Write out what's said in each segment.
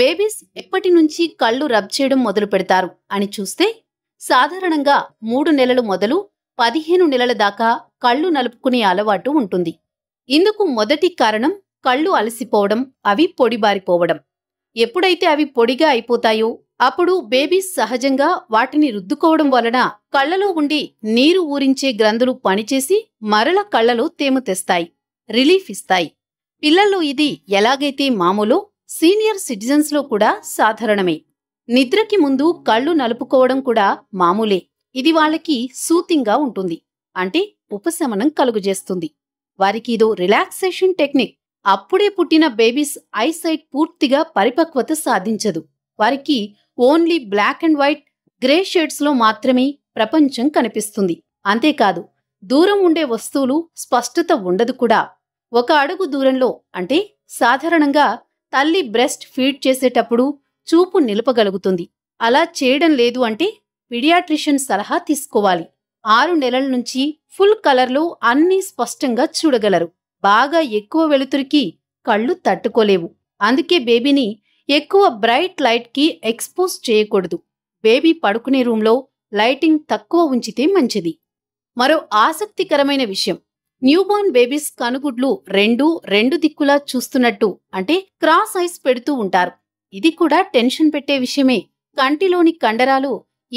babies ఎప్పటి నుంచి కళ్ళు రబ్ చేయడం మొదలు పెడతారు అని చూస్తే సాధారణంగా మూడు నెలలు మొదలు పదిహేను నెలల దాకా కళ్ళు నలుపుకునే అలవాటు ఉంటుంది ఇందుకు మొదటి కారణం కళ్ళు అలసిపోవడం అవి పొడిబారిపోవడం ఎప్పుడైతే అవి పొడిగా అయిపోతాయో అప్పుడు బేబీస్ సహజంగా వాటిని రుద్దుకోవడం వలన కళ్లలో ఉండి నీరు ఊరించే గ్రంథులు పనిచేసి మరల కళ్లలో తేము తెస్తాయి రిలీఫ్ ఇస్తాయి పిల్లల్లో ఇది ఎలాగైతే మామూలో సీనియర్ సిటిజన్స్లో కూడా సాధారణమే నిద్రకి ముందు కళ్ళు నలుపుకోవడం కూడా మామూలే ఇది వాళ్ళకి సూతింగ్గా ఉంటుంది అంటే ఉపశమనం కలుగజేస్తుంది వారికి ఇదో రిలాక్సేషన్ టెక్నిక్ అప్పుడే పుట్టిన బేబీస్ ఐసైట్ పూర్తిగా పరిపక్వత సాధించదు వారికి only black and white grey షేడ్స్లో మాత్రమే ప్రపంచం కనిపిస్తుంది అంతేకాదు దూరం ఉండే వస్తువులు స్పష్టత ఉండదు కూడా ఒక అడుగు దూరంలో అంటే సాధారణంగా తల్లి బ్రెస్ట్ ఫీడ్ చేసేటప్పుడు చూపు నిలపగలుగుతుంది అలా చేయడం లేదు అంటే పిడియాట్రిషియన్ సలహా తీసుకోవాలి ఆరు నెలల నుంచి ఫుల్ కలర్లో అన్నీ స్పష్టంగా చూడగలరు బాగా ఎక్కువ వెలుతురికి కళ్ళు తట్టుకోలేవు అందుకే బేబీని ఎక్కువ బ్రైట్ లైట్కి ఎక్స్పోజ్ చేయకూడదు బేబీ పడుకునే రూంలో లైటింగ్ తక్కువ ఉంచితే మంచిది మరో ఆసక్తికరమైన విషయం న్యూబోర్న్ బేబీస్ కనుగుడ్లు రెండు రెండు దిక్కులా చూస్తున్నట్టు అంటే క్రాస్ ఐస్ పెడుతూ ఉంటారు ఇది కూడా టెన్షన్ పెట్టే విషయమే కంటిలోని కండరాలు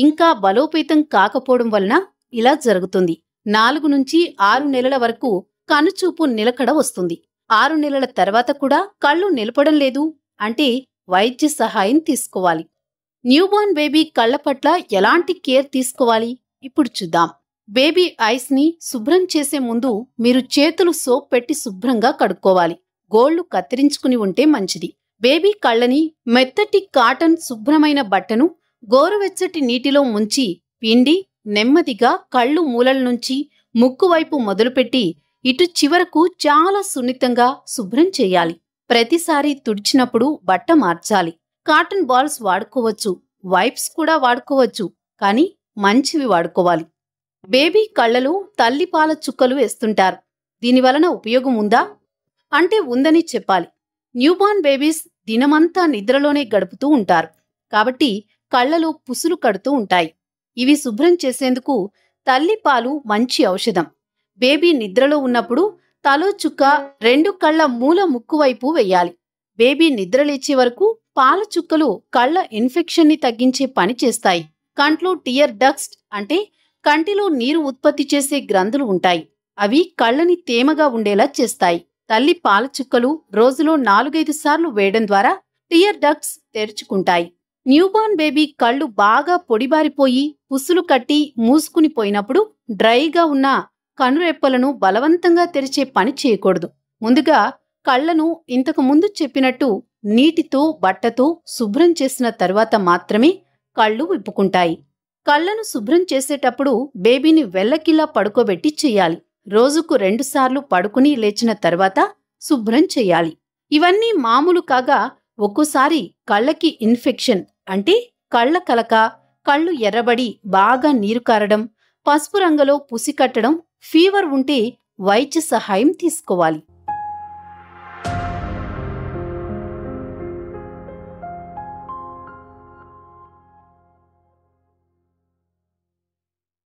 ఇంకా బలోపేతం కాకపోవడం వలన ఇలా జరుగుతుంది నాలుగు నుంచి ఆరు నెలల వరకు కనుచూపు నిలకడ వస్తుంది ఆరు నెలల తర్వాత కూడా కళ్ళు నిలపడం లేదు అంటే వైద్య సహాయం తీసుకోవాలి న్యూబోర్న్ బేబీ కళ్ల పట్ల ఎలాంటి కేర్ తీసుకోవాలి ఇప్పుడు చూద్దాం బేబీ ఐస్ని శుభ్రం చేసే ముందు మీరు చేతులు సోప్ పెట్టి శుభ్రంగా కడుక్కోవాలి గోళ్లు కత్తిరించుకుని ఉంటే మంచిది బేబీ కళ్ళని మెత్తటి కాటన్ శుభ్రమైన బట్టను గోరువెచ్చటి నీటిలో ముంచి పిండి నెమ్మదిగా కళ్ళు మూలల నుంచి ముక్కు వైపు మొదలుపెట్టి ఇటు చివరకు చాలా సున్నితంగా శుభ్రం చేయాలి ప్రతిసారి తుడిచినప్పుడు బట్ట మార్చాలి కాటన్ బాల్స్ వాడుకోవచ్చు వైప్స్ కూడా వాడుకోవచ్చు కానీ మంచివి వాడుకోవాలి బేబీ కళ్ళలు తల్లిపాల చుక్కలు వేస్తుంటారు దీనివలన ఉపయోగం ఉందా అంటే ఉందని చెప్పాలి న్యూబార్న్ బేబీస్ దినమంతా నిద్రలోనే గడుపుతూ ఉంటారు కాబట్టి కళ్ళలో పుసులు కడుతూ ఉంటాయి ఇవి శుభ్రం చేసేందుకు తల్లిపాలు మంచి ఔషధం బేబీ నిద్రలో ఉన్నప్పుడు తలో చుక్క రెండు కళ్ళ మూల ముక్కు వైపు వెయ్యాలి బేబీ నిద్ర వరకు పాల చుక్కలు కళ్ళ ఇన్ఫెక్షన్ని తగ్గించే పని చేస్తాయి కంట్లో టియర్ డస్ట్ అంటే కంటిలో నీరు ఉత్పత్తి చేసే గ్రంథులు ఉంటాయి అవి కళ్ళని తేమగా ఉండేలా చేస్తాయి తల్లి పాలచుక్కలు రోజులో నాలుగైదు సార్లు వేయడం ద్వారా టియర్ డక్ట్స్ తెరుచుకుంటాయి న్యూబార్న్ బేబీ కళ్ళు బాగా పొడిబారిపోయి పుస్సులు కట్టి మూసుకుని పోయినప్పుడు డ్రైగా ఉన్న కనురెప్పలను బలవంతంగా తెరిచే పని చేయకూడదు ముందుగా కళ్లను ఇంతకు ముందు చెప్పినట్టు నీటితో బట్టతో శుభ్రం చేసిన తర్వాత మాత్రమే కళ్ళు విప్పుకుంటాయి కళ్ళను శుభ్రం చేసేటప్పుడు బేబీని వెల్లకిలా పడుకోబెట్టి చెయ్యాలి రోజుకు రెండుసార్లు పడుకుని లేచిన తర్వాత శుభ్రం చెయ్యాలి ఇవన్నీ మామూలు కాగా ఒక్కోసారి కళ్ళకి ఇన్ఫెక్షన్ అంటే కళ్ళ కలక కళ్ళు ఎర్రబడి బాగా నీరు కారడం పసుపు రంగులో పుసికట్టడం ఫీవర్ ఉంటే వైద్య సహాయం తీసుకోవాలి